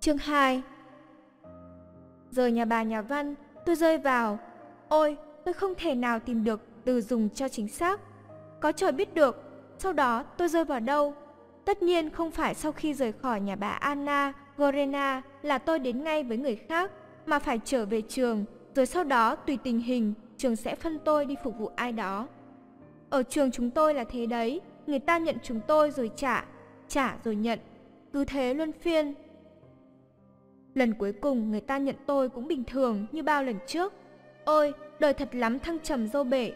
Chương 2 Rời nhà bà nhà văn, tôi rơi vào. Ôi, tôi không thể nào tìm được từ dùng cho chính xác. Có trời biết được, sau đó tôi rơi vào đâu. Tất nhiên không phải sau khi rời khỏi nhà bà Anna Gorena là tôi đến ngay với người khác, mà phải trở về trường, rồi sau đó tùy tình hình, trường sẽ phân tôi đi phục vụ ai đó. Ở trường chúng tôi là thế đấy, người ta nhận chúng tôi rồi trả, trả rồi nhận. Cứ thế luân phiên, Lần cuối cùng người ta nhận tôi cũng bình thường như bao lần trước. Ôi, đời thật lắm thăng trầm dô bể.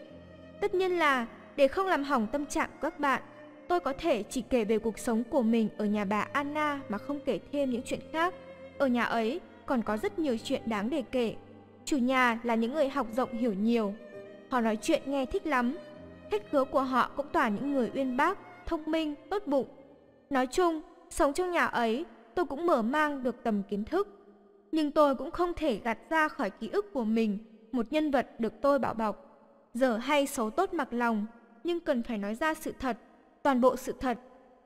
Tất nhiên là để không làm hỏng tâm trạng của các bạn, tôi có thể chỉ kể về cuộc sống của mình ở nhà bà Anna mà không kể thêm những chuyện khác. Ở nhà ấy còn có rất nhiều chuyện đáng để kể. Chủ nhà là những người học rộng hiểu nhiều. Họ nói chuyện nghe thích lắm. Khách khứa của họ cũng toàn những người uyên bác, thông minh, tốt bụng. Nói chung, sống trong nhà ấy tôi cũng mở mang được tầm kiến thức. Nhưng tôi cũng không thể gạt ra khỏi ký ức của mình một nhân vật được tôi bảo bọc. Giờ hay xấu tốt mặc lòng, nhưng cần phải nói ra sự thật, toàn bộ sự thật,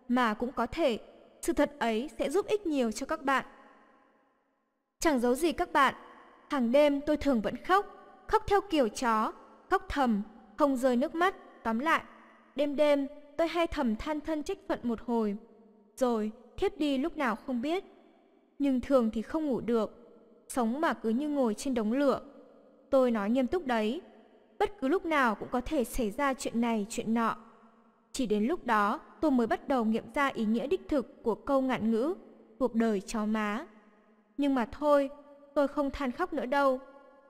mà cũng có thể sự thật ấy sẽ giúp ích nhiều cho các bạn. Chẳng giấu gì các bạn, hàng đêm tôi thường vẫn khóc, khóc theo kiểu chó, khóc thầm, không rơi nước mắt, tóm lại. Đêm đêm, tôi hay thầm than thân trách phận một hồi. Rồi, thiếp đi lúc nào không biết. Nhưng thường thì không ngủ được, sống mà cứ như ngồi trên đống lửa. Tôi nói nghiêm túc đấy, bất cứ lúc nào cũng có thể xảy ra chuyện này chuyện nọ. Chỉ đến lúc đó tôi mới bắt đầu nghiệm ra ý nghĩa đích thực của câu ngạn ngữ cuộc đời chó má. Nhưng mà thôi, tôi không than khóc nữa đâu.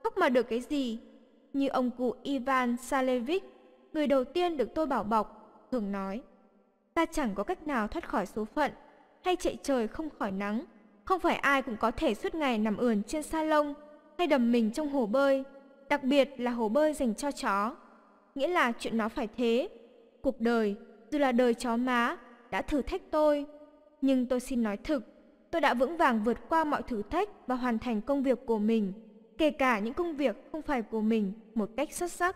Khóc mà được cái gì? Như ông cụ Ivan Salevich, người đầu tiên được tôi bảo bọc, thường nói. Ta chẳng có cách nào thoát khỏi số phận hay chạy trời không khỏi nắng. Không phải ai cũng có thể suốt ngày nằm ườn trên sa lông hay đầm mình trong hồ bơi, đặc biệt là hồ bơi dành cho chó. Nghĩa là chuyện nó phải thế. Cuộc đời, dù là đời chó má, đã thử thách tôi. Nhưng tôi xin nói thực, tôi đã vững vàng vượt qua mọi thử thách và hoàn thành công việc của mình, kể cả những công việc không phải của mình một cách xuất sắc.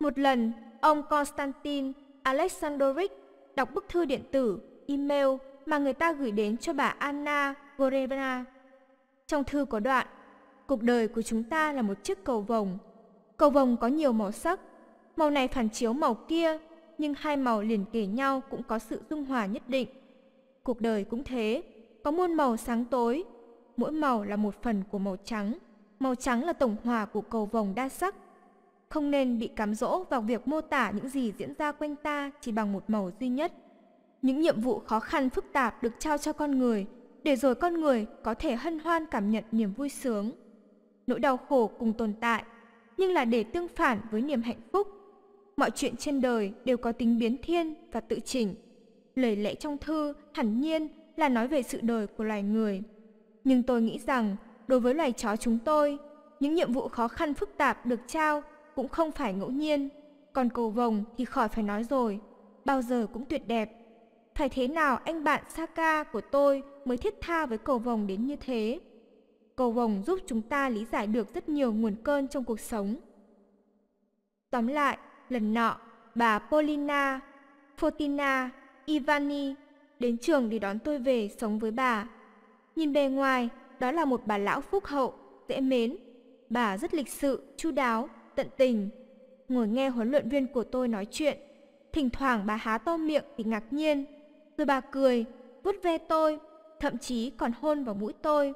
Một lần, ông Konstantin Alexandrovich đọc bức thư điện tử, email mà người ta gửi đến cho bà Anna Gorevna. Trong thư có đoạn, cuộc đời của chúng ta là một chiếc cầu vồng. Cầu vồng có nhiều màu sắc, màu này phản chiếu màu kia, nhưng hai màu liền kề nhau cũng có sự dung hòa nhất định. Cuộc đời cũng thế, có muôn màu sáng tối, mỗi màu là một phần của màu trắng. Màu trắng là tổng hòa của cầu vồng đa sắc. Không nên bị cám dỗ vào việc mô tả những gì diễn ra quanh ta chỉ bằng một màu duy nhất những nhiệm vụ khó khăn phức tạp được trao cho con người để rồi con người có thể hân hoan cảm nhận niềm vui sướng nỗi đau khổ cùng tồn tại nhưng là để tương phản với niềm hạnh phúc mọi chuyện trên đời đều có tính biến thiên và tự chỉnh lời lẽ trong thư hẳn nhiên là nói về sự đời của loài người nhưng tôi nghĩ rằng đối với loài chó chúng tôi những nhiệm vụ khó khăn phức tạp được trao cũng không phải ngẫu nhiên còn cầu vồng thì khỏi phải nói rồi bao giờ cũng tuyệt đẹp phải thế nào anh bạn Saka của tôi mới thiết tha với cầu vồng đến như thế? Cầu vồng giúp chúng ta lý giải được rất nhiều nguồn cơn trong cuộc sống. Tóm lại, lần nọ, bà Polina, Fotina, Ivani đến trường để đón tôi về sống với bà. Nhìn bề ngoài, đó là một bà lão phúc hậu, dễ mến. Bà rất lịch sự, chu đáo, tận tình. Ngồi nghe huấn luyện viên của tôi nói chuyện, thỉnh thoảng bà há to miệng vì ngạc nhiên rồi bà cười, vuốt ve tôi, thậm chí còn hôn vào mũi tôi.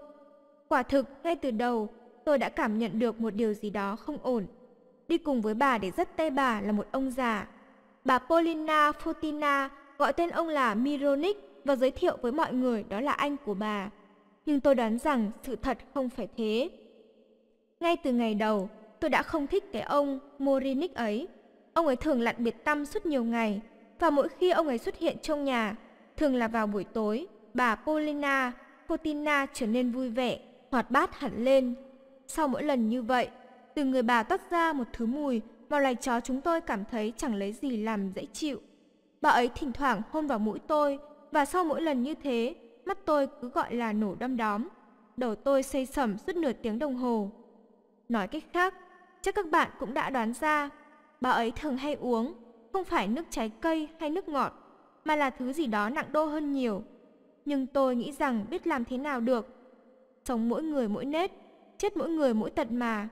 Quả thực, ngay từ đầu, tôi đã cảm nhận được một điều gì đó không ổn. Đi cùng với bà để dắt tay bà là một ông già. Bà Polina Fotina gọi tên ông là Mironic và giới thiệu với mọi người đó là anh của bà. Nhưng tôi đoán rằng sự thật không phải thế. Ngay từ ngày đầu, tôi đã không thích cái ông Morinic ấy. Ông ấy thường lặn biệt tâm suốt nhiều ngày và mỗi khi ông ấy xuất hiện trong nhà, Thường là vào buổi tối, bà Polina, Potina trở nên vui vẻ, hoạt bát hẳn lên. Sau mỗi lần như vậy, từ người bà toát ra một thứ mùi mà loài chó chúng tôi cảm thấy chẳng lấy gì làm dễ chịu. Bà ấy thỉnh thoảng hôn vào mũi tôi và sau mỗi lần như thế, mắt tôi cứ gọi là nổ đom đóm. Đầu tôi xây sẩm suốt nửa tiếng đồng hồ. Nói cách khác, chắc các bạn cũng đã đoán ra, bà ấy thường hay uống, không phải nước trái cây hay nước ngọt mà là thứ gì đó nặng đô hơn nhiều. Nhưng tôi nghĩ rằng biết làm thế nào được. Sống mỗi người mỗi nết, chết mỗi người mỗi tật mà.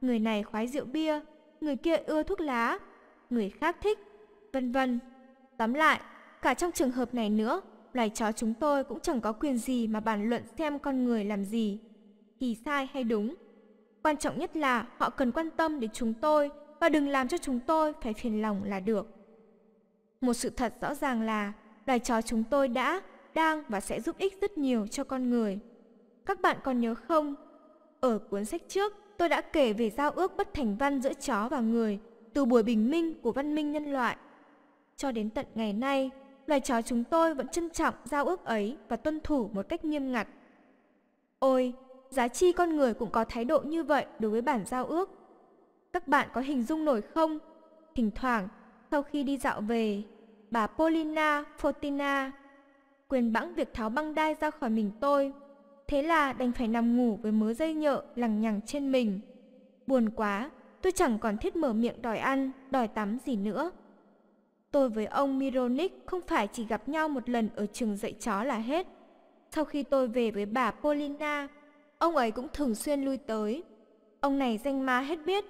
Người này khoái rượu bia, người kia ưa thuốc lá, người khác thích, vân vân. Tóm lại, cả trong trường hợp này nữa, loài chó chúng tôi cũng chẳng có quyền gì mà bàn luận xem con người làm gì, thì sai hay đúng. Quan trọng nhất là họ cần quan tâm đến chúng tôi và đừng làm cho chúng tôi phải phiền lòng là được. Một sự thật rõ ràng là loài chó chúng tôi đã, đang và sẽ giúp ích rất nhiều cho con người. Các bạn còn nhớ không? Ở cuốn sách trước, tôi đã kể về giao ước bất thành văn giữa chó và người từ buổi bình minh của văn minh nhân loại. Cho đến tận ngày nay, loài chó chúng tôi vẫn trân trọng giao ước ấy và tuân thủ một cách nghiêm ngặt. Ôi, giá chi con người cũng có thái độ như vậy đối với bản giao ước. Các bạn có hình dung nổi không? Thỉnh thoảng, sau khi đi dạo về, bà Polina Fortina quyền bẵng việc tháo băng đai ra khỏi mình tôi. Thế là đành phải nằm ngủ với mớ dây nhợ lằng nhằng trên mình. Buồn quá, tôi chẳng còn thiết mở miệng đòi ăn, đòi tắm gì nữa. Tôi với ông Mironik không phải chỉ gặp nhau một lần ở trường dạy chó là hết. Sau khi tôi về với bà Polina, ông ấy cũng thường xuyên lui tới. Ông này danh ma hết biết.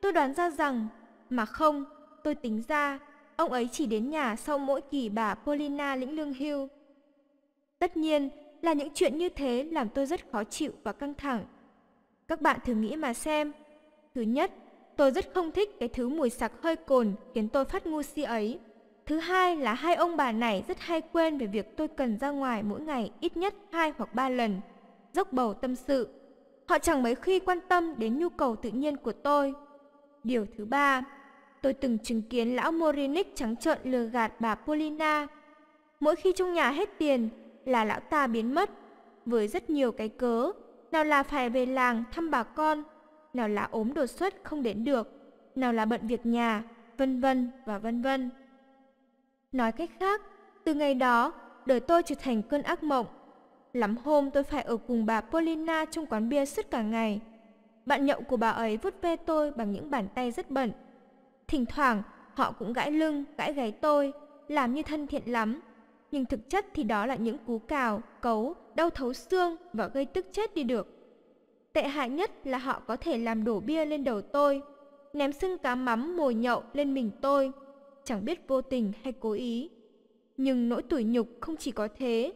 Tôi đoán ra rằng, mà không, tôi tính ra, ông ấy chỉ đến nhà sau mỗi kỳ bà Polina lĩnh lương hưu. Tất nhiên là những chuyện như thế làm tôi rất khó chịu và căng thẳng. Các bạn thử nghĩ mà xem. Thứ nhất, tôi rất không thích cái thứ mùi sặc hơi cồn khiến tôi phát ngu si ấy. Thứ hai là hai ông bà này rất hay quên về việc tôi cần ra ngoài mỗi ngày ít nhất hai hoặc ba lần, dốc bầu tâm sự. Họ chẳng mấy khi quan tâm đến nhu cầu tự nhiên của tôi. Điều thứ ba, tôi từng chứng kiến lão Morinic trắng trợn lừa gạt bà Polina. Mỗi khi trong nhà hết tiền là lão ta biến mất với rất nhiều cái cớ, nào là phải về làng thăm bà con, nào là ốm đột xuất không đến được, nào là bận việc nhà, vân vân và vân vân. Nói cách khác, từ ngày đó, đời tôi trở thành cơn ác mộng. Lắm hôm tôi phải ở cùng bà Polina trong quán bia suốt cả ngày. Bạn nhậu của bà ấy vuốt ve tôi bằng những bàn tay rất bẩn Thỉnh thoảng, họ cũng gãi lưng, gãi gáy tôi, làm như thân thiện lắm. Nhưng thực chất thì đó là những cú cào, cấu, đau thấu xương và gây tức chết đi được. Tệ hại nhất là họ có thể làm đổ bia lên đầu tôi, ném sưng cá mắm mồi nhậu lên mình tôi, chẳng biết vô tình hay cố ý. Nhưng nỗi tủi nhục không chỉ có thế.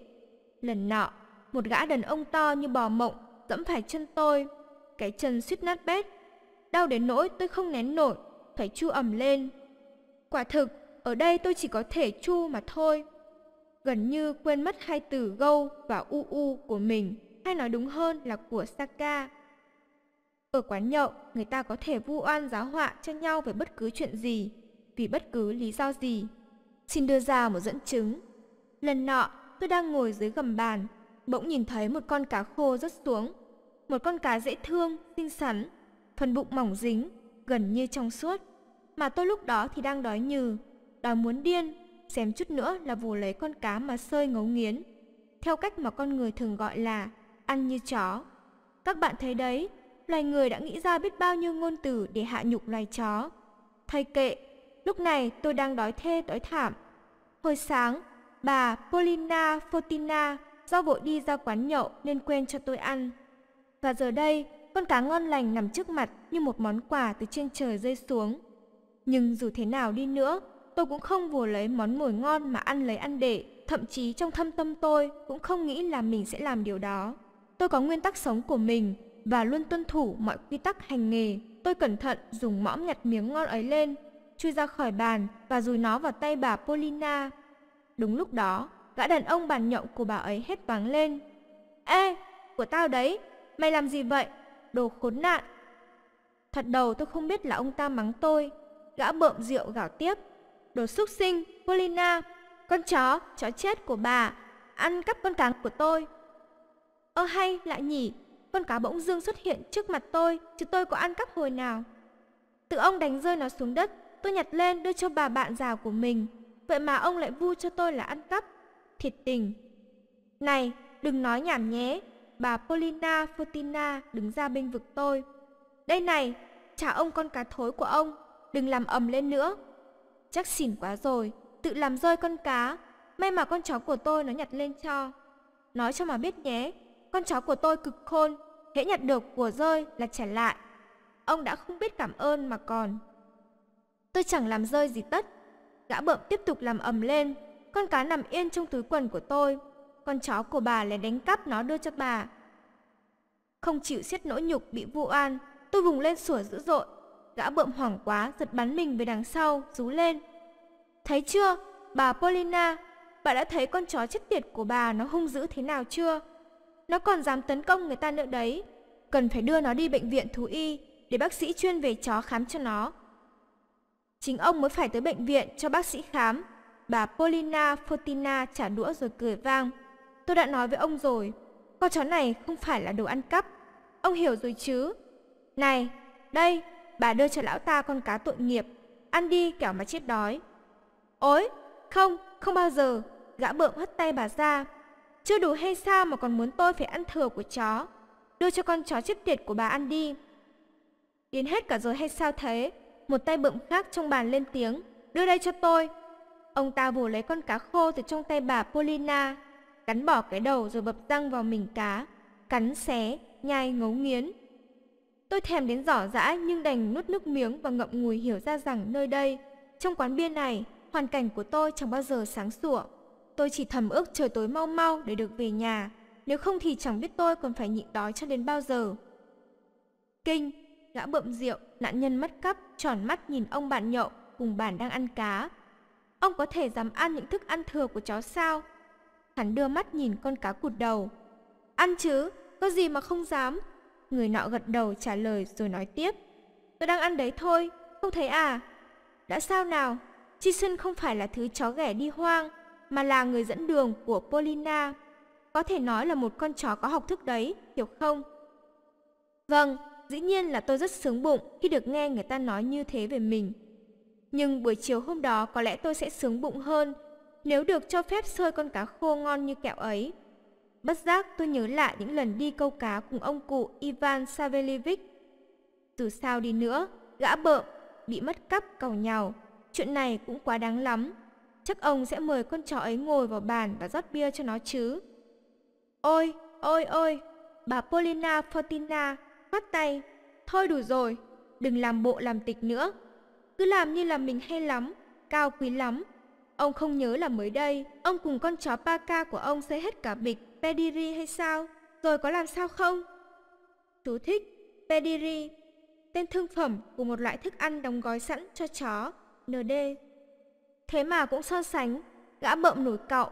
Lần nọ, một gã đàn ông to như bò mộng dẫm phải chân tôi, cái chân suýt nát bét. Đau đến nỗi tôi không nén nổi phải chu ầm lên. Quả thực, ở đây tôi chỉ có thể chu mà thôi. Gần như quên mất hai từ gâu và u u của mình, hay nói đúng hơn là của Saka. Ở quán nhậu, người ta có thể vu oan giáo họa cho nhau về bất cứ chuyện gì, vì bất cứ lý do gì. Xin đưa ra một dẫn chứng. Lần nọ, tôi đang ngồi dưới gầm bàn, bỗng nhìn thấy một con cá khô rớt xuống. Một con cá dễ thương, xinh xắn, phần bụng mỏng dính, gần như trong suốt. Mà tôi lúc đó thì đang đói nhừ, đói muốn điên, xem chút nữa là vồ lấy con cá mà sơi ngấu nghiến. Theo cách mà con người thường gọi là ăn như chó. Các bạn thấy đấy, loài người đã nghĩ ra biết bao nhiêu ngôn từ để hạ nhục loài chó. Thầy kệ, lúc này tôi đang đói thê đói thảm. Hồi sáng, bà Polina Fotina do vội đi ra quán nhậu nên quên cho tôi ăn. Và giờ đây, con cá ngon lành nằm trước mặt như một món quà từ trên trời rơi xuống. Nhưng dù thế nào đi nữa, tôi cũng không vừa lấy món mồi ngon mà ăn lấy ăn để, thậm chí trong thâm tâm tôi cũng không nghĩ là mình sẽ làm điều đó. Tôi có nguyên tắc sống của mình và luôn tuân thủ mọi quy tắc hành nghề. Tôi cẩn thận dùng mõm nhặt miếng ngon ấy lên, chui ra khỏi bàn và dùi nó vào tay bà Polina. Đúng lúc đó, gã đàn ông bàn nhậu của bà ấy hét váng lên. Ê, của tao đấy, mày làm gì vậy? đồ khốn nạn. Thật đầu tôi không biết là ông ta mắng tôi, gã bợm rượu gào tiếp. Đồ xuất sinh, Polina, con chó, chó chết của bà, ăn cắp con cá của tôi. Ơ hay, lại nhỉ, con cá bỗng dưng xuất hiện trước mặt tôi, chứ tôi có ăn cắp hồi nào. Tự ông đánh rơi nó xuống đất, tôi nhặt lên đưa cho bà bạn già của mình. Vậy mà ông lại vu cho tôi là ăn cắp. Thiệt tình. Này, đừng nói nhảm nhé, bà Polina Fortina đứng ra bên vực tôi. Đây này, trả ông con cá thối của ông, đừng làm ầm lên nữa. Chắc xỉn quá rồi, tự làm rơi con cá, may mà con chó của tôi nó nhặt lên cho. Nói cho mà biết nhé, con chó của tôi cực khôn, hễ nhặt được của rơi là trả lại. Ông đã không biết cảm ơn mà còn. Tôi chẳng làm rơi gì tất, gã bợm tiếp tục làm ầm lên, con cá nằm yên trong túi quần của tôi, con chó của bà lại đánh cắp nó đưa cho bà. Không chịu xiết nỗi nhục bị vu oan, tôi vùng lên sủa dữ dội. Gã bợm hoảng quá, giật bắn mình về đằng sau, rú lên. Thấy chưa, bà Polina, bà đã thấy con chó chết tiệt của bà nó hung dữ thế nào chưa? Nó còn dám tấn công người ta nữa đấy. Cần phải đưa nó đi bệnh viện thú y để bác sĩ chuyên về chó khám cho nó. Chính ông mới phải tới bệnh viện cho bác sĩ khám. Bà Polina fotina trả đũa rồi cười vang. Tôi đã nói với ông rồi, con chó này không phải là đồ ăn cắp. Ông hiểu rồi chứ? Này, đây, bà đưa cho lão ta con cá tội nghiệp. Ăn đi kẻo mà chết đói. Ôi, không, không bao giờ. Gã bợm hất tay bà ra. Chưa đủ hay sao mà còn muốn tôi phải ăn thừa của chó. Đưa cho con chó chết tiệt của bà ăn đi. Đến hết cả rồi hay sao thế? Một tay bợm khác trong bàn lên tiếng. Đưa đây cho tôi. Ông ta vồ lấy con cá khô từ trong tay bà Polina cắn bỏ cái đầu rồi bập răng vào mình cá, cắn xé, nhai ngấu nghiến. Tôi thèm đến rõ rã nhưng đành nuốt nước miếng và ngậm ngùi hiểu ra rằng nơi đây, trong quán bia này, hoàn cảnh của tôi chẳng bao giờ sáng sủa. Tôi chỉ thầm ước trời tối mau mau để được về nhà, nếu không thì chẳng biết tôi còn phải nhịn đói cho đến bao giờ. Kinh, gã bậm rượu, nạn nhân mất cắp, tròn mắt nhìn ông bạn nhậu cùng bạn đang ăn cá. Ông có thể dám ăn những thức ăn thừa của chó sao? hắn đưa mắt nhìn con cá cụt đầu. Ăn chứ, có gì mà không dám? Người nọ gật đầu trả lời rồi nói tiếp. Tôi đang ăn đấy thôi, không thấy à? Đã sao nào, Chi Sân không phải là thứ chó ghẻ đi hoang, mà là người dẫn đường của Polina. Có thể nói là một con chó có học thức đấy, hiểu không? Vâng, dĩ nhiên là tôi rất sướng bụng khi được nghe người ta nói như thế về mình. Nhưng buổi chiều hôm đó có lẽ tôi sẽ sướng bụng hơn nếu được cho phép sơi con cá khô ngon như kẹo ấy. Bất giác tôi nhớ lại những lần đi câu cá cùng ông cụ Ivan Savelevich. Từ sao đi nữa, gã bợm, bị mất cắp cầu nhàu, chuyện này cũng quá đáng lắm. Chắc ông sẽ mời con chó ấy ngồi vào bàn và rót bia cho nó chứ. Ôi, ôi, ôi, bà Polina Fortina, bắt tay. Thôi đủ rồi, đừng làm bộ làm tịch nữa. Cứ làm như là mình hay lắm, cao quý lắm, Ông không nhớ là mới đây, ông cùng con chó Paka của ông xây hết cả bịch Pediri hay sao? Rồi có làm sao không? Chú thích Pediri, tên thương phẩm của một loại thức ăn đóng gói sẵn cho chó, ND. Thế mà cũng so sánh, gã bợm nổi cậu,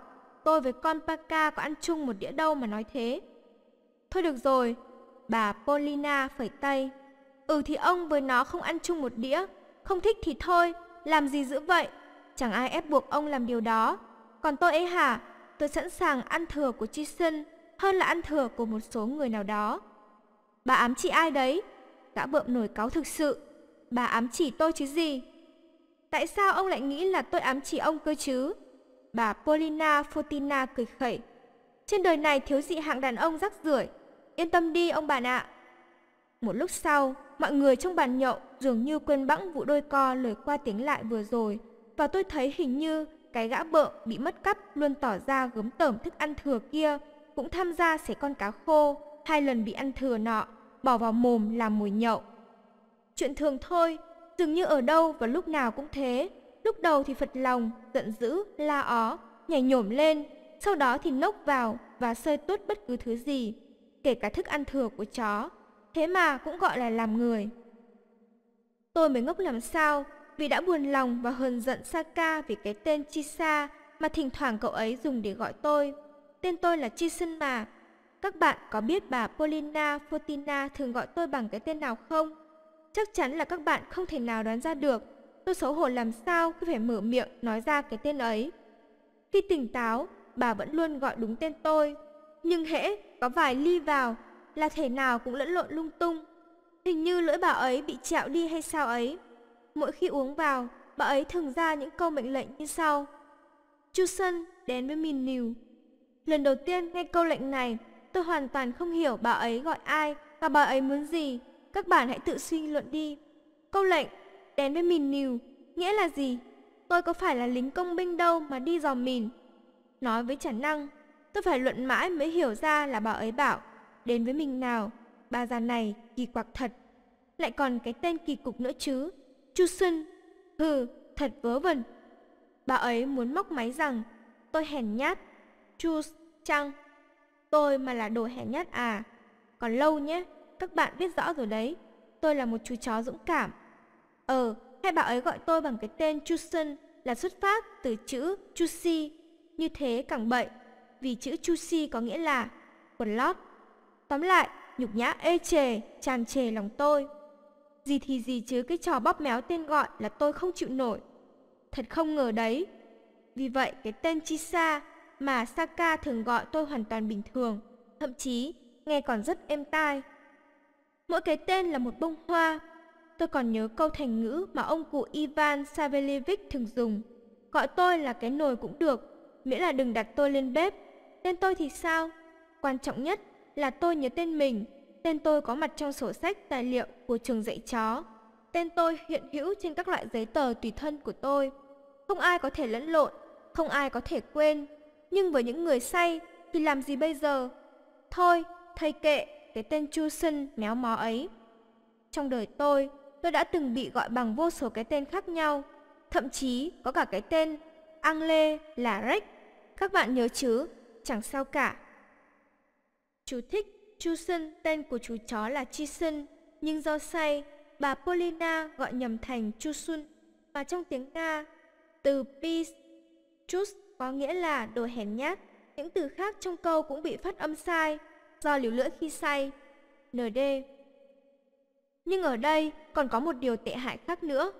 tôi với con Paka có ăn chung một đĩa đâu mà nói thế. Thôi được rồi, bà Polina phẩy tay. Ừ thì ông với nó không ăn chung một đĩa, không thích thì thôi, làm gì dữ vậy? chẳng ai ép buộc ông làm điều đó. Còn tôi ấy hả, tôi sẵn sàng ăn thừa của Chi Sân hơn là ăn thừa của một số người nào đó. Bà ám chỉ ai đấy? Gã bợm nổi cáu thực sự. Bà ám chỉ tôi chứ gì? Tại sao ông lại nghĩ là tôi ám chỉ ông cơ chứ? Bà Polina Fotina cười khẩy. Trên đời này thiếu dị hạng đàn ông rắc rưởi. Yên tâm đi ông bạn ạ. Một lúc sau, mọi người trong bàn nhậu dường như quên bẵng vụ đôi co lời qua tiếng lại vừa rồi. Và tôi thấy hình như cái gã bợ bị mất cắp luôn tỏ ra gớm tởm thức ăn thừa kia cũng tham gia xé con cá khô hai lần bị ăn thừa nọ bỏ vào mồm làm mùi nhậu chuyện thường thôi dường như ở đâu và lúc nào cũng thế lúc đầu thì phật lòng giận dữ la ó nhảy nhổm lên sau đó thì nốc vào và sơi tuốt bất cứ thứ gì kể cả thức ăn thừa của chó thế mà cũng gọi là làm người tôi mới ngốc làm sao vì đã buồn lòng và hờn giận Saka vì cái tên Chisa mà thỉnh thoảng cậu ấy dùng để gọi tôi. Tên tôi là Chisun mà. Các bạn có biết bà Polina Fortina thường gọi tôi bằng cái tên nào không? Chắc chắn là các bạn không thể nào đoán ra được. Tôi xấu hổ làm sao khi phải mở miệng nói ra cái tên ấy. Khi tỉnh táo, bà vẫn luôn gọi đúng tên tôi. Nhưng hễ có vài ly vào là thể nào cũng lẫn lộn lung tung. Hình như lưỡi bà ấy bị chạo đi hay sao ấy mỗi khi uống vào, bà ấy thường ra những câu mệnh lệnh như sau. Chu Sân đến với mình nìu. Lần đầu tiên nghe câu lệnh này, tôi hoàn toàn không hiểu bà ấy gọi ai và bà ấy muốn gì. Các bạn hãy tự suy luận đi. Câu lệnh đến với mình nìu nghĩa là gì? Tôi có phải là lính công binh đâu mà đi dò mìn. Nói với chản năng, tôi phải luận mãi mới hiểu ra là bà ấy bảo đến với mình nào. Bà già này kỳ quặc thật. Lại còn cái tên kỳ cục nữa chứ. Chu Sân, hừ, thật vớ vẩn. Bà ấy muốn móc máy rằng tôi hèn nhát. Chu Chang, tôi mà là đồ hèn nhát à. Còn lâu nhé, các bạn biết rõ rồi đấy. Tôi là một chú chó dũng cảm. Ờ, hay bà ấy gọi tôi bằng cái tên Chu Sân là xuất phát từ chữ Chu Si. Như thế càng bậy, vì chữ Chu Si có nghĩa là quần lót. Tóm lại, nhục nhã ê chề, tràn chề lòng tôi. Gì thì gì chứ cái trò bóp méo tên gọi là tôi không chịu nổi. Thật không ngờ đấy. Vì vậy cái tên Chisa mà Saka thường gọi tôi hoàn toàn bình thường, thậm chí nghe còn rất êm tai. Mỗi cái tên là một bông hoa. Tôi còn nhớ câu thành ngữ mà ông cụ Ivan Savelevich thường dùng. Gọi tôi là cái nồi cũng được, miễn là đừng đặt tôi lên bếp. Tên tôi thì sao? Quan trọng nhất là tôi nhớ tên mình Tên tôi có mặt trong sổ sách, tài liệu của trường dạy chó. Tên tôi hiện hữu trên các loại giấy tờ tùy thân của tôi. Không ai có thể lẫn lộn, không ai có thể quên. Nhưng với những người say thì làm gì bây giờ? Thôi, thay kệ cái tên Chu Sân méo mó ấy. Trong đời tôi, tôi đã từng bị gọi bằng vô số cái tên khác nhau. Thậm chí có cả cái tên Ang Lê là Rex. Các bạn nhớ chứ, chẳng sao cả. Chú thích Chu Sân tên của chú chó là Chi Sân, nhưng do say, bà Polina gọi nhầm thành Chu Sun và trong tiếng Nga, từ Peace, Chus có nghĩa là đồ hèn nhát. Những từ khác trong câu cũng bị phát âm sai do liều lưỡi khi say. ND Nhưng ở đây còn có một điều tệ hại khác nữa.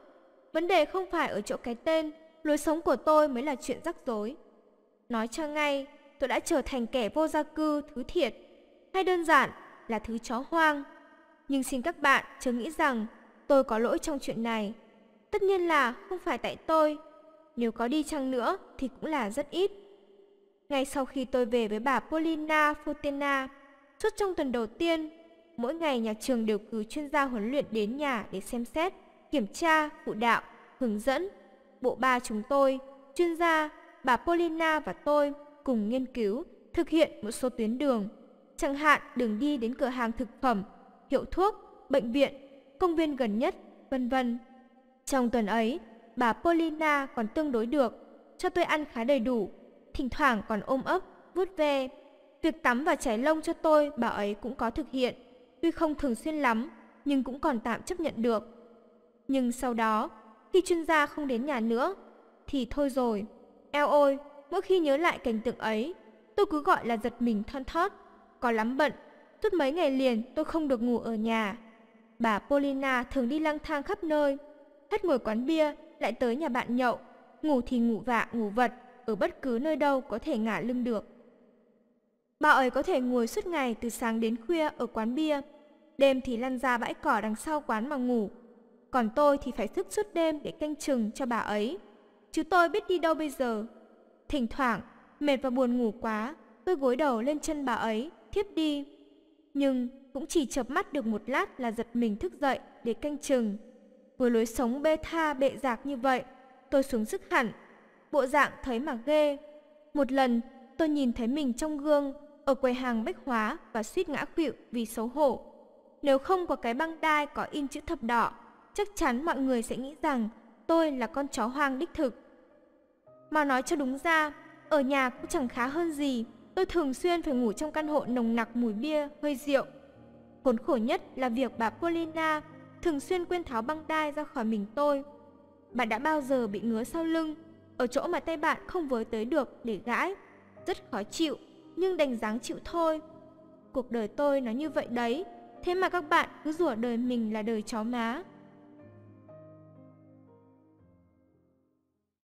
Vấn đề không phải ở chỗ cái tên, lối sống của tôi mới là chuyện rắc rối. Nói cho ngay, tôi đã trở thành kẻ vô gia cư thứ thiệt hay đơn giản là thứ chó hoang. Nhưng xin các bạn chớ nghĩ rằng tôi có lỗi trong chuyện này. Tất nhiên là không phải tại tôi. Nếu có đi chăng nữa thì cũng là rất ít. Ngay sau khi tôi về với bà Polina Fotena, suốt trong tuần đầu tiên, mỗi ngày nhà trường đều cử chuyên gia huấn luyện đến nhà để xem xét, kiểm tra, phụ đạo, hướng dẫn. Bộ ba chúng tôi, chuyên gia, bà Polina và tôi cùng nghiên cứu, thực hiện một số tuyến đường Chẳng hạn đường đi đến cửa hàng thực phẩm, hiệu thuốc, bệnh viện, công viên gần nhất, vân vân. Trong tuần ấy, bà Polina còn tương đối được, cho tôi ăn khá đầy đủ, thỉnh thoảng còn ôm ấp, vuốt ve. Việc tắm và chải lông cho tôi bà ấy cũng có thực hiện, tuy không thường xuyên lắm, nhưng cũng còn tạm chấp nhận được. Nhưng sau đó, khi chuyên gia không đến nhà nữa, thì thôi rồi. Eo ôi, mỗi khi nhớ lại cảnh tượng ấy, tôi cứ gọi là giật mình thon thót có lắm bận. Suốt mấy ngày liền tôi không được ngủ ở nhà. Bà Polina thường đi lang thang khắp nơi. Hết ngồi quán bia, lại tới nhà bạn nhậu. Ngủ thì ngủ vạ, ngủ vật, ở bất cứ nơi đâu có thể ngả lưng được. Bà ấy có thể ngồi suốt ngày từ sáng đến khuya ở quán bia. Đêm thì lăn ra bãi cỏ đằng sau quán mà ngủ. Còn tôi thì phải thức suốt đêm để canh chừng cho bà ấy. Chứ tôi biết đi đâu bây giờ. Thỉnh thoảng, mệt và buồn ngủ quá, tôi gối đầu lên chân bà ấy thiếp đi. Nhưng cũng chỉ chợp mắt được một lát là giật mình thức dậy để canh chừng. Với lối sống bê tha bệ giạc như vậy, tôi xuống sức hẳn, bộ dạng thấy mà ghê. Một lần, tôi nhìn thấy mình trong gương ở quầy hàng bách hóa và suýt ngã khuỵu vì xấu hổ. Nếu không có cái băng đai có in chữ thập đỏ, chắc chắn mọi người sẽ nghĩ rằng tôi là con chó hoang đích thực. Mà nói cho đúng ra, ở nhà cũng chẳng khá hơn gì Tôi thường xuyên phải ngủ trong căn hộ nồng nặc mùi bia, hơi rượu. Khốn khổ nhất là việc bà Polina thường xuyên quên tháo băng đai ra khỏi mình tôi. Bạn đã bao giờ bị ngứa sau lưng, ở chỗ mà tay bạn không với tới được để gãi. Rất khó chịu, nhưng đành dáng chịu thôi. Cuộc đời tôi nó như vậy đấy, thế mà các bạn cứ rủa đời mình là đời chó má.